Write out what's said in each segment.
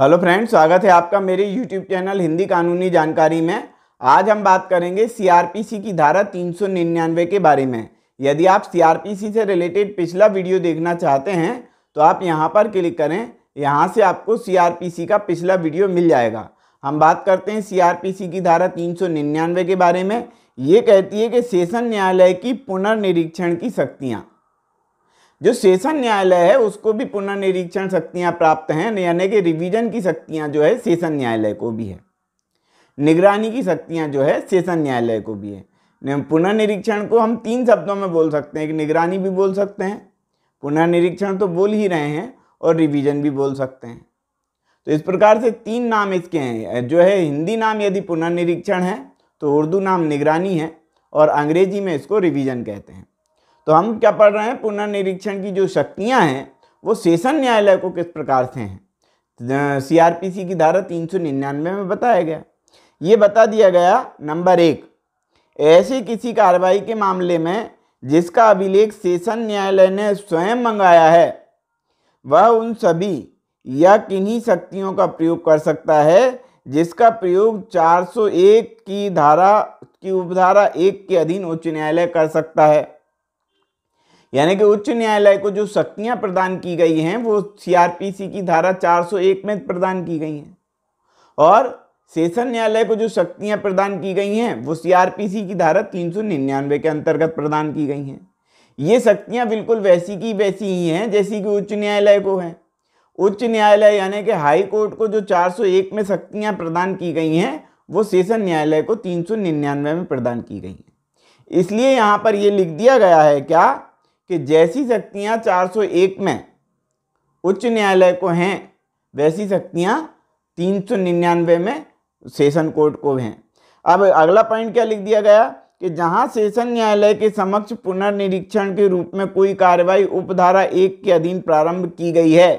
hello friends स्वागत है आपका मेरे यूट्यूब चैनल हिंदी कानूनी जानकारी में आज हम बात करेंगे सीआरपीसी की धारा निन्यानवे के बारे में यदि आप सीआरपीसी से रिलेटेड पिछला वीडियो देखना चाहते हैं तो आप यहां पर क्लिक करें यहां से आपको सीआरपीसी का पिछला वीडियो मिल जाएगा हम बात करते हैं सीआरपीसी की धारा तीन के बारे में ये कहती है कि सेशन न्यायालय की पुनर्निरीक्षण की शक्तियाँ जो सेशन न्यायालय है उसको भी पुनर्निरीक्षण शक्तियाँ प्राप्त हैं यानी कि रिवीजन की शक्तियाँ जो है सेशन न्यायालय को भी है निगरानी की शक्तियाँ जो है सेशन न्यायालय को भी है पुनर्निरीक्षण को हम तीन शब्दों में बोल सकते हैं कि निगरानी भी बोल सकते हैं पुनर्निरीक्षण तो बोल ही रहे हैं और रिविज़न भी बोल सकते हैं तो इस प्रकार से तीन नाम इसके हैं जो है हिंदी नाम यदि पुनर्निरीक्षण है तो उर्दू नाम निगरानी है और अंग्रेजी में इसको रिवीजन कहते हैं तो हम क्या पढ़ रहे हैं पुनर्निरीक्षण की जो शक्तियाँ हैं वो सेशन न्यायालय को किस प्रकार से हैं सीआरपीसी की धारा तीन सौ निन्यानवे में बताया गया ये बता दिया गया नंबर एक ऐसे किसी कार्रवाई के मामले में जिसका अभिलेख सेशन न्यायालय ने स्वयं मंगाया है वह उन सभी या किन्हीं शक्तियों का प्रयोग कर सकता है जिसका प्रयोग 401 की धारा की उपधारा एक के अधीन उच्च न्यायालय कर सकता है यानी कि उच्च न्यायालय को जो शक्तियां प्रदान की गई हैं वो सीआरपीसी की धारा 401 में प्रदान की गई हैं और सेशन न्यायालय को जो शक्तियां प्रदान की गई हैं वो सीआरपीसी की धारा 399 के अंतर्गत प्रदान की गई हैं ये शक्तियां बिल्कुल वैसी की वैसी ही हैं जैसी कि उच्च न्यायालय को हैं उच्च न्यायालय यानी कि हाई कोर्ट को जो 401 में शक्तियां प्रदान की गई हैं वो सेशन न्यायालय को 399 में प्रदान की गई हैं इसलिए यहाँ पर ये लिख दिया गया है क्या कि जैसी शक्तियाँ 401 में उच्च न्यायालय को हैं वैसी शक्तियाँ निन्यानवे में सेशन कोर्ट को हैं अब अगला पॉइंट क्या लिख दिया गया कि जहां सेशन न्यायालय के समक्ष पुनर्निरीक्षण के रूप में कोई कार्रवाई उपधारा एक के अधीन प्रारंभ की गई है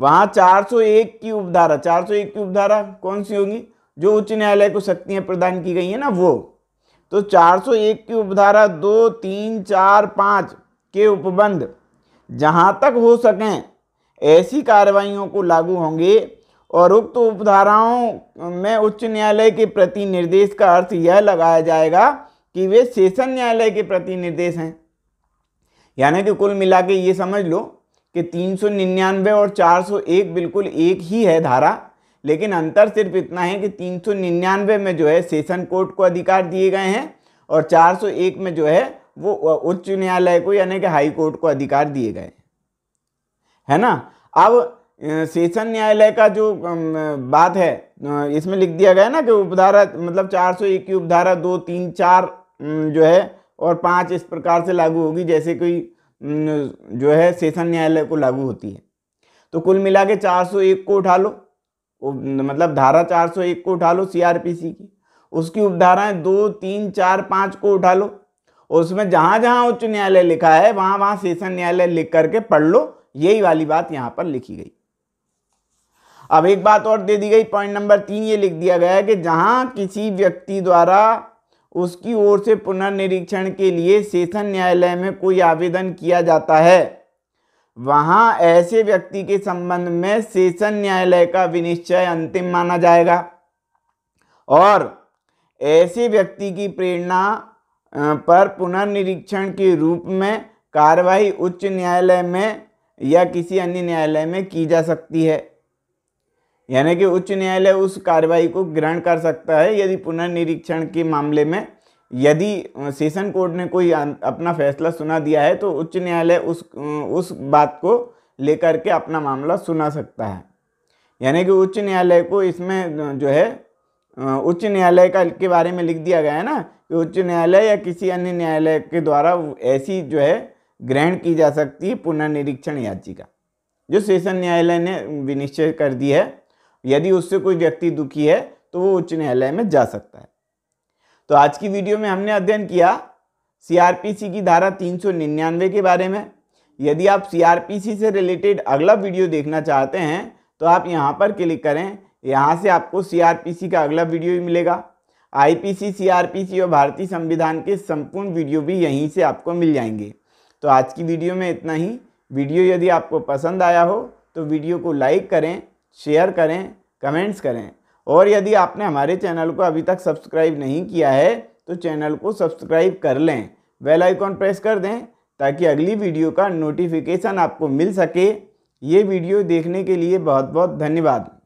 वहां 401 की उपधारा 401 की उपधारा कौन सी होगी जो उच्च न्यायालय को शक्तियां प्रदान की गई है ना वो तो 401 की उपधारा दो तीन चार पाँच के उपबंध जहाँ तक हो सकें ऐसी कार्रवाइयों को लागू होंगे और उक्त उपधाराओं में उच्च न्यायालय के प्रति निर्देश का अर्थ यह लगाया जाएगा कि वे सेशन न्यायालय के प्रति निर्देश हैं यानी कि कुल मिला के ये समझ लो कि 399 और 401 बिल्कुल एक ही है धारा लेकिन अंतर सिर्फ इतना है कि 399 में जो है सेशन कोर्ट को अधिकार दिए गए हैं और 401 में जो है वो उच्च न्यायालय को यानी कि हाई कोर्ट को अधिकार दिए गए है ना अब सेशन न्यायालय का जो बात है इसमें लिख दिया गया ना कि उपधारा मतलब चार सौ एक की उपधारा दो तीन चार जो है और पांच इस प्रकार से लागू होगी जैसे कोई जो है सेशन न्यायालय को लागू होती है तो कुल मिला के चार सौ एक को उठा लो मतलब धारा चार सौ एक को उठा लो सीआरपीसी की उसकी उपधाराएं दो तीन चार पाँच को उठा लो उसमें जहां जहां उच्च न्यायालय लिखा है वहां वहां सेशन न्यायालय लिख करके पढ़ लो यही वाली बात यहां पर लिखी गई अब एक बात और दे दी गई पॉइंट नंबर तीन ये लिख दिया गया है कि जहां किसी व्यक्ति द्वारा उसकी ओर से पुनर्निरीक्षण के लिए सेशन न्यायालय में कोई आवेदन किया जाता है वहां ऐसे व्यक्ति के संबंध में सेशन न्यायालय का विनिश्चय अंतिम माना जाएगा और ऐसे व्यक्ति की प्रेरणा पर पुनर्निरीक्षण के रूप में कार्रवाई उच्च न्यायालय में या किसी अन्य न्यायालय में की जा सकती है यानी कि उच्च न्यायालय उस कार्रवाई को ग्रहण कर सकता है यदि पुनर्निरीक्षण के मामले में यदि सेशन कोर्ट ने कोई अपना फैसला सुना दिया है तो उच्च न्यायालय उस उस बात को लेकर के अपना मामला सुना सकता है यानी कि उच्च न्यायालय को इसमें जो है उच्च न्यायालय का के बारे में लिख दिया गया है ना कि उच्च न्यायालय या किसी अन्य न्यायालय के द्वारा ऐसी जो है ग्रहण की जा सकती है पुनर्निरीक्षण याचिका जो सेशन न्यायालय ने विनिश्चय कर दी है यदि उससे कोई व्यक्ति दुखी है तो वो उच्च न्यायालय में जा सकता है तो आज की वीडियो में हमने अध्ययन किया सीआरपीसी की धारा 399 के बारे में यदि आप सीआरपीसी से रिलेटेड अगला वीडियो देखना चाहते हैं तो आप यहाँ पर क्लिक करें यहाँ से आपको सीआरपीसी का अगला वीडियो भी मिलेगा आईपीसी सीआरपीसी और भारतीय संविधान के संपूर्ण वीडियो भी यहीं से आपको मिल जाएंगे तो आज की वीडियो में इतना ही वीडियो यदि आपको पसंद आया हो तो वीडियो को लाइक करें शेयर करें कमेंट्स करें और यदि आपने हमारे चैनल को अभी तक सब्सक्राइब नहीं किया है तो चैनल को सब्सक्राइब कर लें बेल आइकॉन प्रेस कर दें ताकि अगली वीडियो का नोटिफिकेशन आपको मिल सके ये वीडियो देखने के लिए बहुत बहुत धन्यवाद